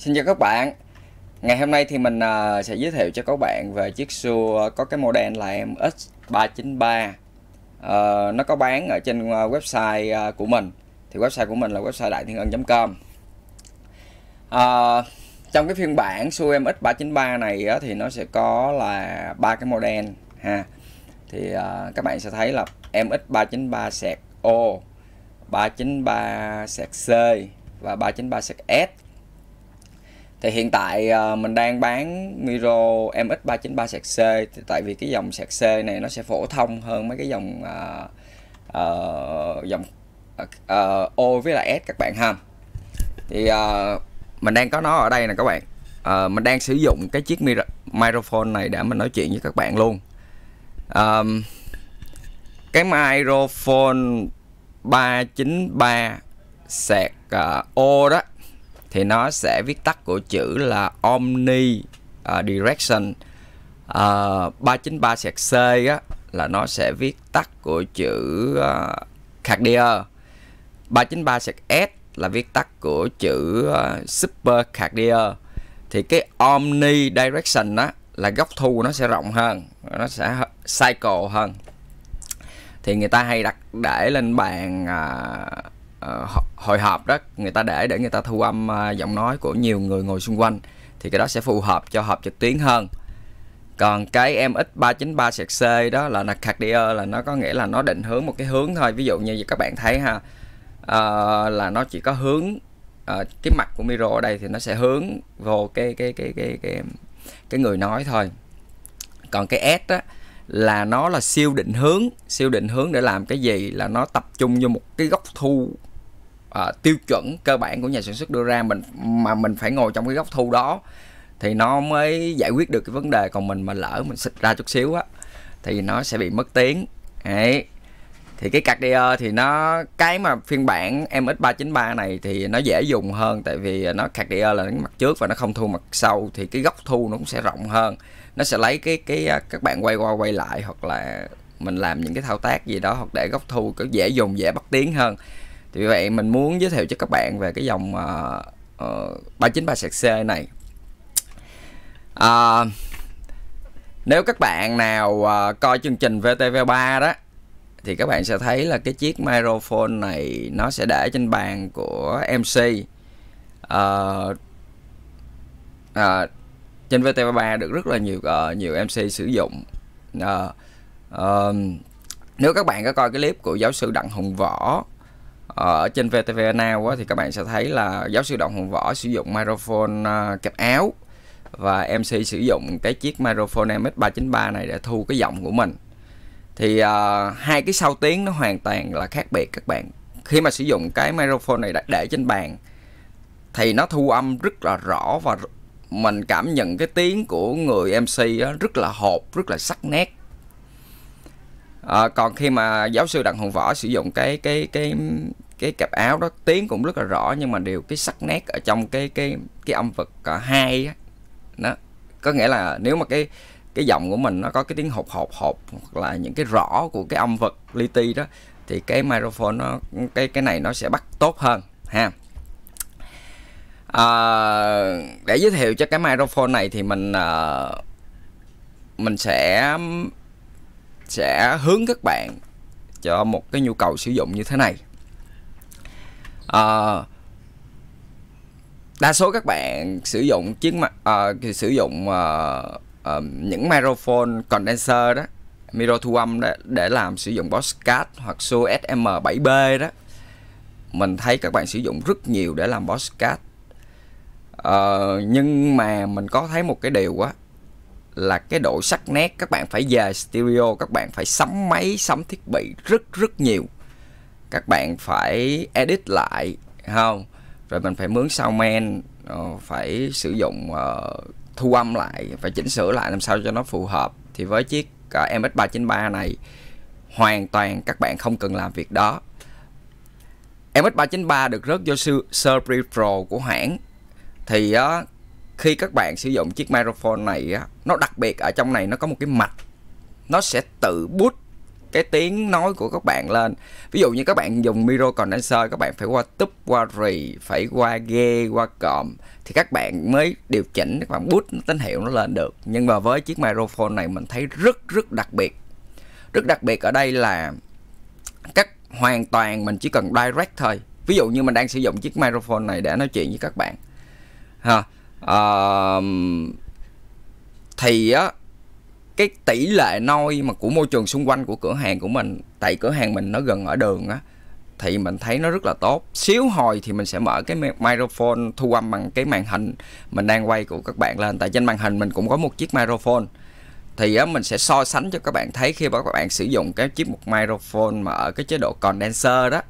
Xin chào các bạn Ngày hôm nay thì mình uh, sẽ giới thiệu cho các bạn về chiếc xua có cái model là em X393 uh, ờ, Nó có bán ở trên ờ, website uh, của mình Thì website của mình là website đại thiên ân.com uh, Trong cái phiên bản xua em X393 này uh, thì nó sẽ có là ba cái model ha Thì uh, các bạn sẽ thấy là em X393 O 393 C và 393 S thì hiện tại uh, mình đang bán Miro MX393 sạc C tại vì cái dòng sạc C này nó sẽ phổ thông hơn mấy cái dòng uh, uh, dòng uh, O với lại S các bạn ha thì uh, mình đang có nó ở đây nè các bạn uh, mình đang sử dụng cái chiếc micro microphone này để mình nói chuyện với các bạn luôn um, cái microphone 393 sạc uh, O đó thì nó sẽ viết tắt của chữ là omni uh, direction uh, 393 sạc C á là nó sẽ viết tắt của chữ uh, cardia 393 sạc S là viết tắt của chữ uh, super cardia thì cái omni direction á là góc thu nó sẽ rộng hơn nó sẽ cycle hơn thì người ta hay đặt để lên bàn uh, Ờ, hội họp đó người ta để để người ta thu âm uh, giọng nói của nhiều người ngồi xung quanh thì cái đó sẽ phù hợp cho họp trực tuyến hơn còn cái MX393 C đó là là Nacardia là nó có nghĩa là nó định hướng một cái hướng thôi ví dụ như các bạn thấy ha uh, là nó chỉ có hướng uh, cái mặt của micro ở đây thì nó sẽ hướng vô cái cái cái cái cái cái, cái người nói thôi còn cái S đó là nó là siêu định hướng siêu định hướng để làm cái gì là nó tập trung vô một cái góc thu à, tiêu chuẩn cơ bản của nhà sản xuất đưa ra mình mà mình phải ngồi trong cái góc thu đó thì nó mới giải quyết được cái vấn đề còn mình mà lỡ mình xịt ra chút xíu á thì nó sẽ bị mất tiếng đấy thì cái card thì nó cái mà phiên bản MX393 này thì nó dễ dùng hơn tại vì nó card là cái mặt trước và nó không thu mặt sau thì cái góc thu nó cũng sẽ rộng hơn nó sẽ lấy cái cái à, các bạn quay qua quay lại hoặc là mình làm những cái thao tác gì đó hoặc để góc thu có dễ dùng dễ bắt tiếng hơn thì vậy mình muốn giới thiệu cho các bạn về cái dòng uh, uh, 393 sạc C này uh, nếu các bạn nào uh, coi chương trình VTV3 đó thì các bạn sẽ thấy là cái chiếc microphone này nó sẽ để trên bàn của MC uh, uh, trên VTV3 được rất là nhiều uh, nhiều MC sử dụng uh, uh, nếu các bạn có coi cái clip của giáo sư Đặng Hùng Võ ở ờ, trên VTV Now thì các bạn sẽ thấy là giáo sư Đặng Hùng Võ sử dụng microphone ờ, kẹp áo và MC sử dụng cái chiếc microphone MX393 này để thu cái giọng của mình thì uh, hai cái sau tiếng nó hoàn toàn là khác biệt các bạn khi mà sử dụng cái microphone này đặt để trên bàn thì nó thu âm rất là rõ và mình cảm nhận cái tiếng của người MC đó rất là hộp rất là sắc nét à, còn khi mà giáo sư đặng hùng võ sử dụng cái cái cái cái cặp áo đó tiếng cũng rất là rõ nhưng mà điều cái sắc nét ở trong cái cái cái âm vực ờ, hai á đó có nghĩa là nếu mà cái cái giọng của mình nó có cái tiếng hột hột hột hoặc là những cái rõ của cái âm vực li ti đó thì cái microphone nó cái cái này nó sẽ bắt tốt hơn ha à, để giới thiệu cho cái microphone này thì mình uh, mình sẽ sẽ hướng các bạn cho một cái nhu cầu sử dụng như thế này à, đa số các bạn sử dụng chiếc mà à, sử dụng à, à, những microphone condenser đó micro thu âm đó, để làm sử dụng podcast hoặc Su SM7B đó mình thấy các bạn sử dụng rất nhiều để làm podcast uh, ờ, nhưng mà mình có thấy một cái điều á là cái độ sắc nét các bạn phải về stereo các bạn phải sắm máy sắm thiết bị rất rất nhiều các bạn phải edit lại không rồi mình phải mướn soundman ờ, phải sử dụng uh, thu âm lại phải chỉnh sửa lại làm sao cho nó phù hợp thì với chiếc uh, ờ, MS393 này hoàn toàn các bạn không cần làm việc đó mx 393 được rớt vô sư Surpre Pro của hãng thì uh, khi các bạn sử dụng chiếc microphone này á, nó đặc biệt ở trong này nó có một cái mạch nó sẽ tự bút cái tiếng nói của các bạn lên ví dụ như các bạn dùng micro condenser các bạn phải qua túp qua rì phải qua ghe qua cọm thì các bạn mới điều chỉnh các bạn bút tín hiệu nó lên được nhưng mà với chiếc microphone này mình thấy rất rất đặc biệt rất đặc biệt ở đây là các hoàn toàn mình chỉ cần direct thôi ví dụ như mình đang sử dụng chiếc microphone này để nói chuyện với các bạn ha uh, thì á cái tỷ lệ noi mà của môi trường xung quanh của cửa hàng của mình tại cửa hàng mình nó gần ở đường á thì mình thấy nó rất là tốt xíu hồi thì mình sẽ mở cái microphone thu âm bằng cái màn hình mình đang quay của các bạn lên tại trên màn hình mình cũng có một chiếc microphone thì á, mình sẽ so sánh cho các bạn thấy khi mà các bạn sử dụng cái chiếc một microphone mà ở cái chế độ condenser đó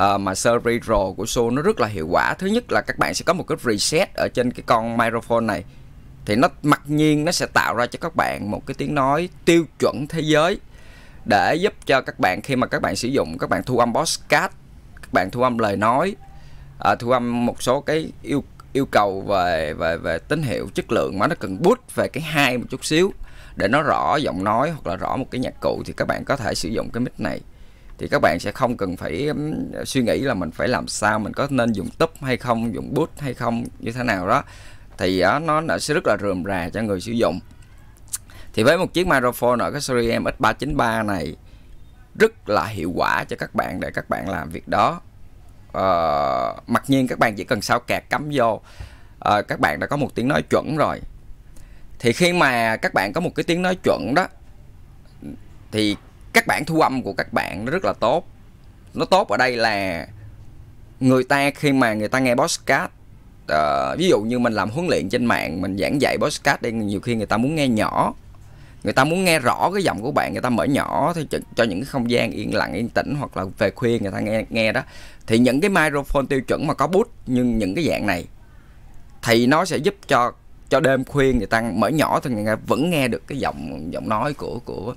uh, mà Survey Pro của Sony nó rất là hiệu quả thứ nhất là các bạn sẽ có một cái reset ở trên cái con microphone này thì nó mặc nhiên nó sẽ tạo ra cho các bạn một cái tiếng nói tiêu chuẩn thế giới để giúp cho các bạn khi mà các bạn sử dụng các bạn thu âm podcast các bạn thu âm lời nói uh, thu âm một số cái yêu yêu cầu về về về tín hiệu chất lượng mà nó cần boost về cái hai một chút xíu để nó rõ giọng nói hoặc là rõ một cái nhạc cụ thì các bạn có thể sử dụng cái mic này thì các bạn sẽ không cần phải suy nghĩ là mình phải làm sao mình có nên dùng túp hay không dùng bút hay không như thế nào đó thì ờ, nó, nó sẽ rất là rườm rà cho người sử dụng thì với một chiếc microphone ở cái Sony MX393 này rất là hiệu quả cho các bạn để các bạn làm việc đó uh, mặc nhiên các bạn chỉ cần sao kẹt cắm vô uh, các bạn đã có một tiếng nói chuẩn rồi thì khi mà các bạn có một cái tiếng nói chuẩn đó thì các bản thu âm của các bạn nó rất là tốt nó tốt ở đây là người ta khi mà người ta nghe podcast uh, ví dụ như mình làm huấn luyện trên mạng mình giảng dạy podcast đi nhiều khi người ta muốn nghe nhỏ người ta muốn nghe rõ cái giọng của bạn người ta mở nhỏ thì cho, những cái không gian yên lặng yên tĩnh hoặc là về khuya người ta nghe nghe đó thì những cái microphone tiêu chuẩn mà có bút nhưng những cái dạng này thì nó sẽ giúp cho cho đêm khuya người ta mở nhỏ thì người ta vẫn nghe được cái giọng giọng nói của của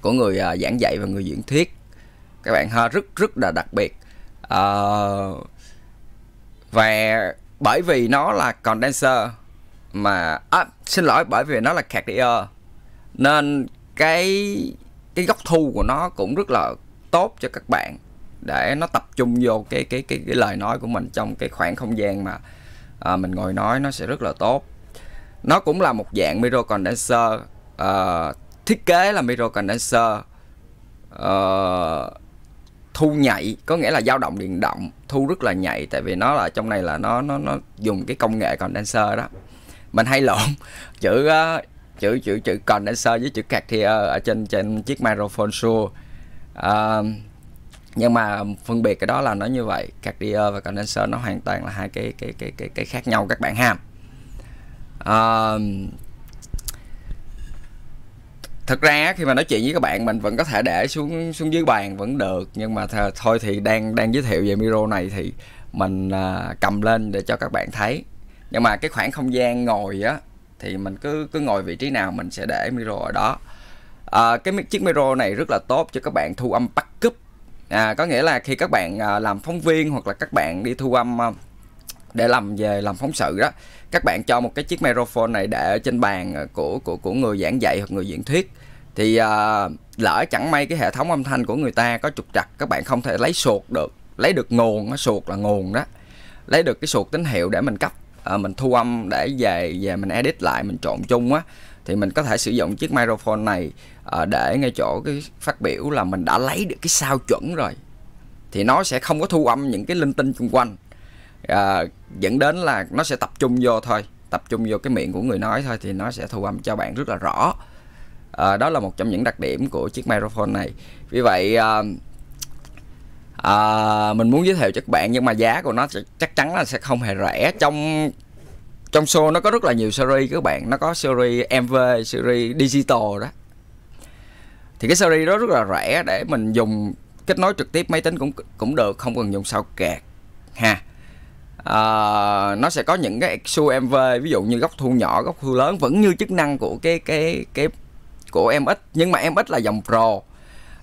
của người uh, giảng dạy và người diễn thuyết các bạn ha rất rất là đặc biệt uh, và bởi vì nó là condenser mà à, xin lỗi bởi vì nó là carrier nên cái cái góc thu của nó cũng rất là tốt cho các bạn để nó tập trung vô cái cái cái cái lời nói của mình trong cái khoảng không gian mà à, mình ngồi nói nó sẽ rất là tốt nó cũng là một dạng micro condenser à, thiết kế là micro condenser uh, thu nhạy có nghĩa là dao động điện động thu rất là nhạy tại vì nó là trong này là nó nó nó dùng cái công nghệ condenser đó mình hay lộn chữ uh, chữ chữ chữ condenser với chữ catheter ở trên trên chiếc microphone Shure uh, nhưng mà phân biệt cái đó là nó như vậy catheter và condenser nó hoàn toàn là hai cái cái cái cái cái khác nhau các bạn ha uh, thật ra khi mà nói chuyện với các bạn mình vẫn có thể để xuống xuống dưới bàn vẫn được nhưng mà th- thôi thì đang đang giới thiệu về miro này thì mình uh, cầm lên để cho các bạn thấy nhưng mà cái khoảng không gian ngồi á thì mình cứ cứ ngồi vị trí nào mình sẽ để micro ở đó à, cái chiếc micro này rất là tốt cho các bạn thu âm backup à, có nghĩa là khi các bạn à, làm phóng viên hoặc là các bạn đi thu âm à, để làm về làm phóng sự đó các bạn cho một cái chiếc microphone này để ở trên bàn à, của của của người giảng dạy hoặc người diễn thuyết thì à, lỡ chẳng may cái hệ thống âm thanh của người ta có trục trặc các bạn không thể lấy sụt được lấy được nguồn nó sụt là nguồn đó lấy được cái sụt tín hiệu để mình cấp à, mình thu âm để về về mình edit lại mình trộn chung á thì mình có thể sử dụng chiếc microphone này à, để ngay chỗ cái phát biểu là mình đã lấy được cái sao chuẩn rồi thì nó sẽ không có thu âm những cái linh tinh xung quanh à, dẫn đến là nó sẽ tập trung vô thôi tập trung vô cái miệng của người nói thôi thì nó sẽ thu âm cho bạn rất là rõ à, đó là một trong những đặc điểm của chiếc microphone này vì vậy à, à, mình muốn giới thiệu cho các bạn nhưng mà giá của nó chắc chắn là sẽ không hề rẻ trong trong show nó có rất là nhiều series các bạn nó có series MV series digital đó thì cái series đó rất là rẻ để mình dùng kết nối trực tiếp máy tính cũng cũng được không cần dùng sao kẹt ha à, nó sẽ có những cái su MV ví dụ như góc thu nhỏ góc thu lớn vẫn như chức năng của cái cái cái của em ít nhưng mà em ít là dòng Pro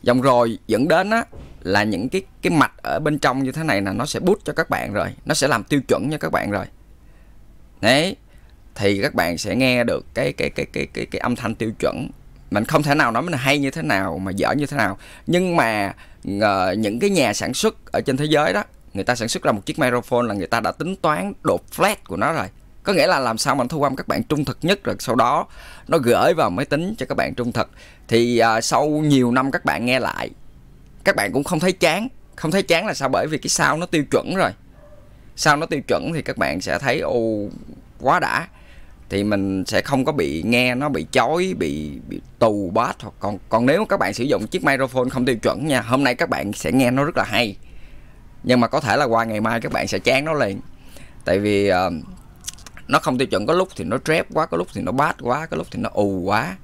dòng rồi dẫn đến á là những cái cái mạch ở bên trong như thế này là nó sẽ bút cho các bạn rồi nó sẽ làm tiêu chuẩn cho các bạn rồi đấy thì các bạn sẽ nghe được cái cái cái cái cái cái âm thanh tiêu chuẩn mình không thể nào nói mình hay như thế nào mà dở như thế nào nhưng mà ờ, những cái nhà sản xuất ở trên thế giới đó người ta sản xuất ra một chiếc microphone là người ta đã tính toán độ flat của nó rồi có nghĩa là làm sao mình thu âm các bạn trung thực nhất rồi sau đó nó gửi vào máy tính cho các bạn trung thực thì à, sau nhiều năm các bạn nghe lại các bạn cũng không thấy chán không thấy chán là sao bởi vì cái sao nó tiêu chuẩn rồi sao nó tiêu chuẩn thì các bạn sẽ thấy ô quá đã thì mình sẽ không có bị nghe nó bị chói bị, bị tù bát hoặc còn còn nếu các bạn sử dụng chiếc microphone không tiêu chuẩn nha hôm nay các bạn sẽ nghe nó rất là hay nhưng mà có thể là qua ngày mai các bạn sẽ chán nó liền tại vì uh, nó không tiêu chuẩn có lúc thì nó trép quá có lúc thì nó bát quá có lúc thì nó ù quá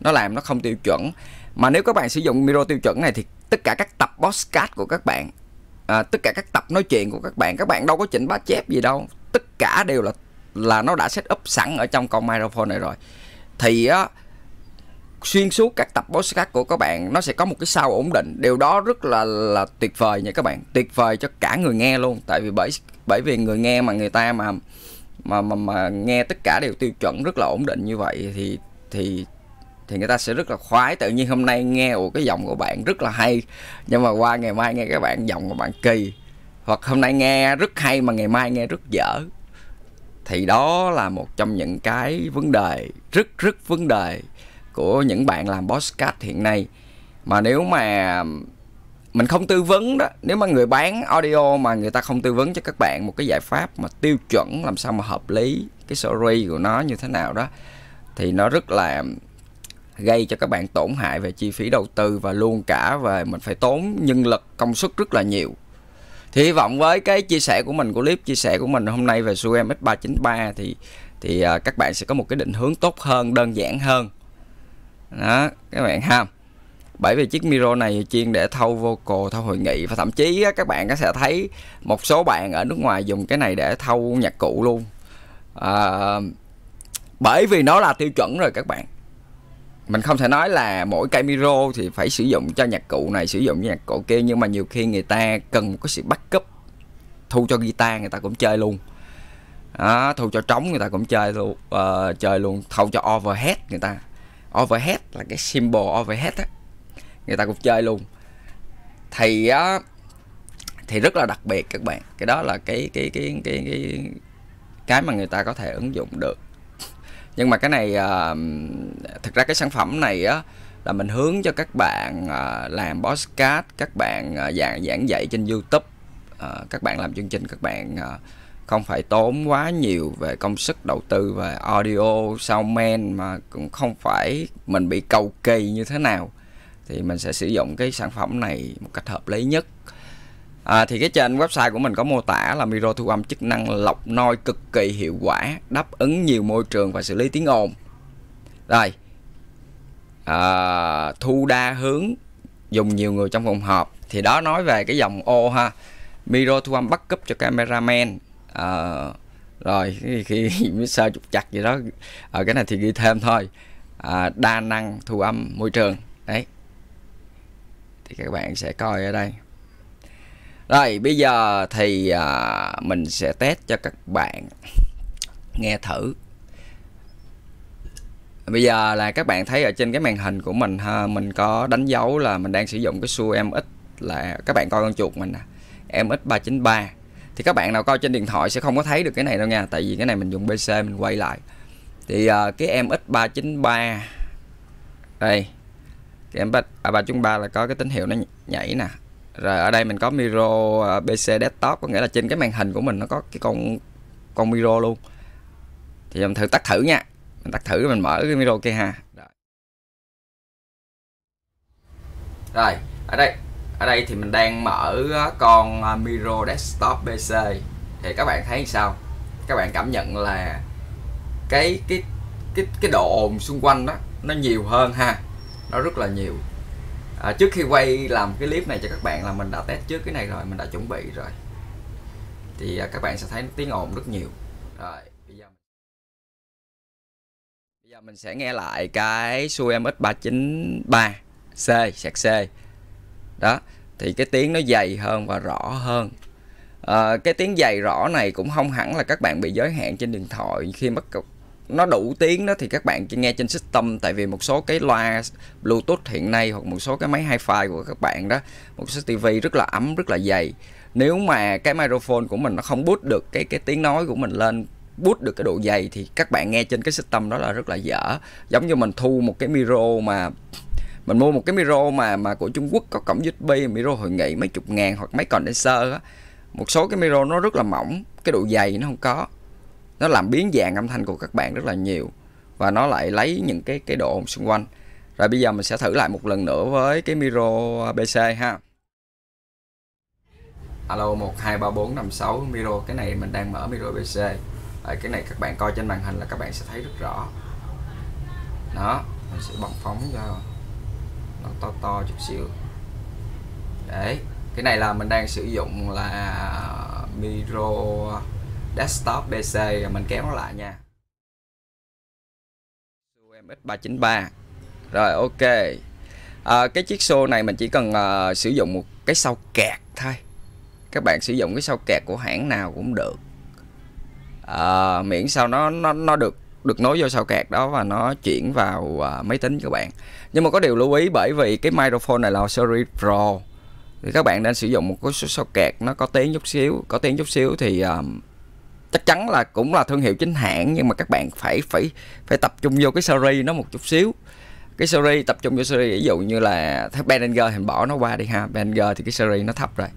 nó làm nó không tiêu chuẩn mà nếu các bạn sử dụng miro tiêu chuẩn này thì tất cả các tập podcast của các bạn à, tất cả các tập nói chuyện của các bạn các bạn đâu có chỉnh bát chép gì đâu tất cả đều là là nó đã set up sẵn ở trong con microphone này rồi thì á xuyên suốt các tập podcast của các bạn nó sẽ có một cái sao ổn định điều đó rất là là tuyệt vời nha các bạn tuyệt vời cho cả người nghe luôn tại vì bởi bởi vì người nghe mà người ta mà mà mà mà nghe tất cả đều tiêu chuẩn rất là ổn định như vậy thì thì thì người ta sẽ rất là khoái tự nhiên hôm nay nghe một cái giọng của bạn rất là hay nhưng mà qua ngày mai nghe các bạn giọng của bạn kỳ hoặc hôm nay nghe rất hay mà ngày mai nghe rất dở thì đó là một trong những cái vấn đề rất rất vấn đề của những bạn làm podcast hiện nay mà nếu mà mình không tư vấn đó nếu mà người bán audio mà người ta không tư vấn cho các bạn một cái giải pháp mà tiêu chuẩn làm sao mà hợp lý cái story của nó như thế nào đó thì nó rất là gây cho các bạn tổn hại về chi phí đầu tư và luôn cả về mình phải tốn nhân lực công suất rất là nhiều thì hy vọng với cái chia sẻ của mình của clip chia sẻ của mình hôm nay về Zoom x 393 thì thì à, các bạn sẽ có một cái định hướng tốt hơn đơn giản hơn đó các bạn ham bởi vì chiếc micro này chuyên để thâu vocal thâu hội nghị và thậm chí các bạn sẽ thấy một số bạn ở nước ngoài dùng cái này để thâu nhạc cụ luôn à, bởi vì nó là tiêu chuẩn rồi các bạn mình không thể nói là mỗi cây micro thì phải sử dụng cho nhạc cụ này sử dụng nhạc cụ kia nhưng mà nhiều khi người ta cần một cái sự backup thu cho guitar người ta cũng chơi luôn đó, thu cho trống người ta cũng chơi luôn uh, ờ, chơi luôn thâu cho overhead người ta overhead là cái symbol overhead á người ta cũng chơi luôn thì á thì rất là đặc biệt các bạn cái đó là cái cái cái cái cái, cái mà người ta có thể ứng dụng được nhưng mà cái này à, thực ra cái sản phẩm này á là mình hướng cho các bạn à, làm podcast các bạn à, giảng giảng dạy trên youtube à, các bạn làm chương trình các bạn à, không phải tốn quá nhiều về công sức đầu tư về audio soundman mà cũng không phải mình bị cầu kỳ như thế nào thì mình sẽ sử dụng cái sản phẩm này một cách hợp lý nhất à, thì cái trên website của mình có mô tả là micro thu âm chức năng lọc noi cực kỳ hiệu quả đáp ứng nhiều môi trường và xử lý tiếng ồn rồi à, thu đa hướng dùng nhiều người trong phòng họp thì đó nói về cái dòng ô ha micro thu âm bắt cấp cho cameraman à, rồi khi sơ chụp chặt gì đó ở ờ, cái này thì ghi thêm thôi à, đa năng thu âm môi trường đấy thì các bạn sẽ coi ở đây rồi bây giờ thì à, mình sẽ test cho các bạn nghe thử bây giờ là các bạn thấy ở trên cái màn hình của mình ha mình có đánh dấu là mình đang sử dụng cái xu mx là các bạn coi con chuột mình nè mx 393 thì các bạn nào coi trên điện thoại sẽ không có thấy được cái này đâu nha tại vì cái này mình dùng pc mình quay lại thì uh, cái mx 393 đây thì em A393 là có cái tín hiệu nó nhảy nè rồi ở đây mình có Miro PC ờ, Desktop có nghĩa là trên cái màn hình của mình nó có cái con con Miro luôn thì mình thử tắt thử nha mình tắt thử mình mở cái Miro kia ha rồi ở đây ở đây thì mình đang mở ờ, con ờ, Miro Desktop PC thì các bạn thấy sao các bạn cảm nhận là cái cái cái cái độ ồn xung quanh đó nó nhiều hơn ha nó rất là nhiều à, trước khi quay làm cái clip này cho các bạn là mình đã test trước cái này rồi mình đã chuẩn bị rồi thì à, các bạn sẽ thấy tiếng ồn rất nhiều rồi bây giờ bây giờ mình sẽ nghe lại cái Sui MX393 C sạc C đó thì cái tiếng nó dày hơn và rõ hơn à, cái tiếng dày rõ này cũng không hẳn là các bạn bị giới hạn trên điện thoại khi mất nó đủ tiếng đó thì các bạn chỉ nghe trên system tại vì một số cái loa bluetooth hiện nay hoặc một số cái máy hi-fi của các bạn đó một số TV rất là ấm rất là dày nếu mà cái microphone của mình nó không bút được cái cái tiếng nói của mình lên bút được cái độ dày thì các bạn nghe trên cái system đó là rất là dở giống như mình thu một cái micro mà mình mua một cái micro mà mà của Trung Quốc có cổng USB micro hội nghị mấy chục ngàn hoặc mấy condenser á một số cái micro nó rất là mỏng cái độ dày nó không có nó làm biến dạng âm thanh của các bạn rất là nhiều và nó lại lấy những cái cái độ xung quanh rồi bây giờ mình sẽ thử lại một lần nữa với cái Miro PC ha Alo một hai ba bốn năm sáu Miro cái này mình đang mở Miro PC Đấy, cái này các bạn coi trên màn hình là các bạn sẽ thấy rất rõ đó mình sẽ bật phóng ra nó to to chút xíu đấy cái này là mình đang sử dụng là Miro desktop PC mình kéo nó lại nha MX393 rồi ok à, cái chiếc xô này mình chỉ cần uh, sử dụng một cái sau kẹt thôi các bạn sử dụng cái sau kẹt của hãng nào cũng được à, miễn sao nó nó nó được được nối vô sau kẹt đó và nó chuyển vào uh, máy tính các bạn nhưng mà có điều lưu ý bởi vì cái microphone này là sony pro thì các bạn nên sử dụng một cái sau kẹt nó có tiếng chút xíu có tiếng chút xíu thì um, chắc chắn là cũng là thương hiệu chính hãng nhưng mà các bạn phải phải phải tập trung vô cái series nó một chút xíu cái series tập trung vô series ví dụ như là thấy Behringer thì bỏ nó qua đi ha Behringer thì cái series nó thấp rồi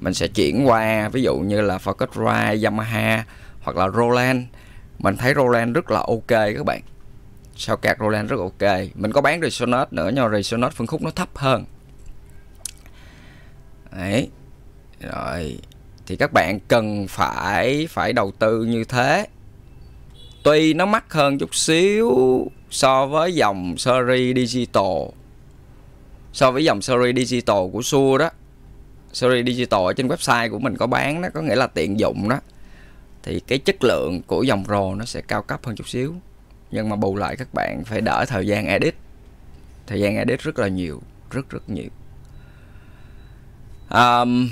mình sẽ chuyển qua ví dụ như là Focusrite, Yamaha hoặc là Roland mình thấy Roland rất là ok các bạn sao kẹt Roland rất ok mình có bán Resonate nữa nhưng mà Resonate phân khúc nó thấp hơn đấy rồi thì các bạn cần phải phải đầu tư như thế tuy nó mắc hơn chút xíu so với dòng series digital so với dòng series digital của Sure đó series digital ở trên website của mình có bán đó có nghĩa là tiện dụng đó thì cái chất lượng của dòng Pro nó sẽ cao cấp hơn chút xíu nhưng mà bù lại các bạn phải đỡ thời gian edit thời gian edit rất là nhiều rất rất nhiều um,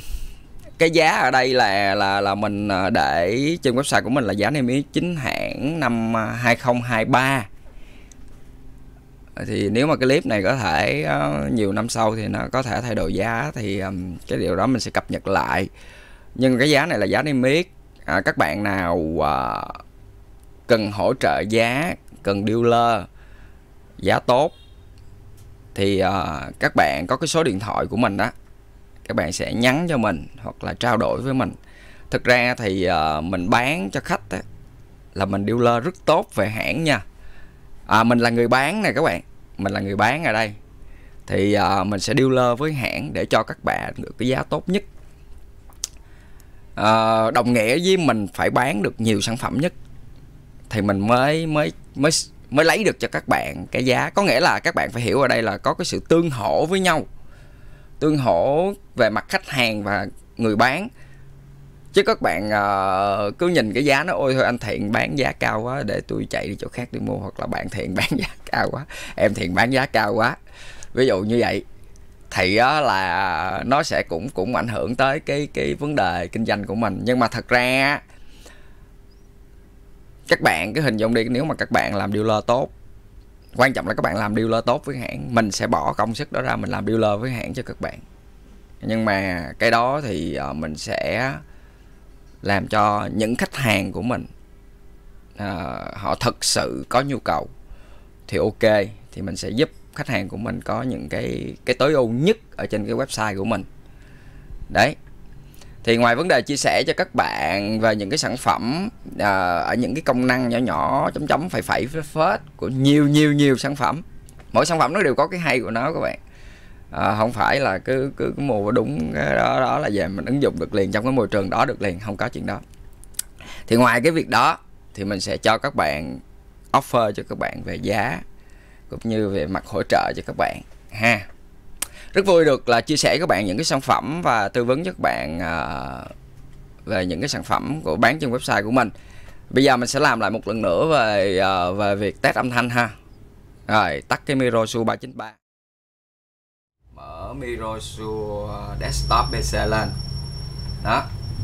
cái giá ở đây là là là mình à, để trên website của mình là giá niêm yết chính hãng năm 2023 à, thì nếu mà cái clip này có thể uh, nhiều năm sau thì nó có thể thay đổi giá thì um, cái điều đó mình sẽ cập nhật lại nhưng cái giá này là giá niêm yết à, các bạn nào uh, cần hỗ trợ giá cần dealer giá tốt thì uh, các bạn có cái số điện thoại của mình đó các bạn sẽ nhắn cho mình hoặc là trao đổi với mình thực ra thì uh, mình bán cho khách ấy, là mình dealer rất tốt về hãng nha à, mình là người bán nè các bạn mình là người bán ở đây thì uh, mình sẽ dealer với hãng để cho các bạn được cái giá tốt nhất uh, đồng nghĩa với mình phải bán được nhiều sản phẩm nhất thì mình mới mới mới mới lấy được cho các bạn cái giá có nghĩa là các bạn phải hiểu ở đây là có cái sự tương hỗ với nhau tương hỗ về mặt khách hàng và người bán chứ các bạn uh, cứ nhìn cái giá nó ôi thôi anh thiện bán giá cao quá để tôi chạy đi chỗ khác tôi mua hoặc là bạn thiện bán giá cao quá em thiện bán giá cao quá ví dụ như vậy thì đó là nó sẽ cũng cũng ảnh hưởng tới cái cái vấn đề kinh doanh của mình nhưng mà thật ra các bạn cứ hình dung đi nếu mà các bạn làm dealer tốt quan trọng là các bạn làm dealer tốt với hãng mình sẽ bỏ công sức đó ra mình làm dealer với hãng cho các bạn nhưng mà cái đó thì ờ, mình sẽ làm cho những khách hàng của mình à, họ thực sự có nhu cầu thì ok thì mình sẽ giúp khách hàng của mình có những cái cái tối ưu nhất ở trên cái website của mình đấy thì ngoài vấn đề chia sẻ cho các bạn về những cái sản phẩm uh, ở những cái công năng nhỏ nhỏ chấm chấm phải phải phết của nhiều nhiều nhiều sản phẩm mỗi sản phẩm nó đều có cái hay của nó các bạn à, không phải là cứ cứ, cứ mua đúng cái đó đó là về mình ứng dụng được liền trong cái môi trường đó được liền không có chuyện đó thì ngoài cái việc đó thì mình sẽ cho các bạn offer cho các bạn về giá cũng như về mặt hỗ trợ cho các bạn ha rất vui được là chia sẻ với các bạn những cái sản phẩm và tư vấn cho các bạn uh, về những cái sản phẩm của bán trên website của mình bây giờ mình sẽ làm lại một lần nữa về uh, về việc test âm thanh ha rồi tắt cái Miro Su 393 mở Miro Su desktop PC lên đó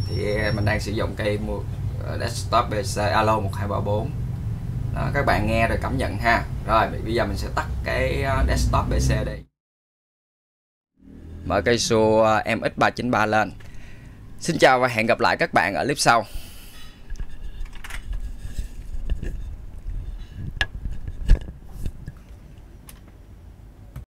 thì mình đang sử dụng cây à, desktop PC Alo 1234 đó, các bạn nghe rồi cảm nhận ha rồi bây giờ mình sẽ tắt cái desktop PC đi mở cây số à, MX393 lên Xin chào và hẹn gặp lại các bạn ở clip sau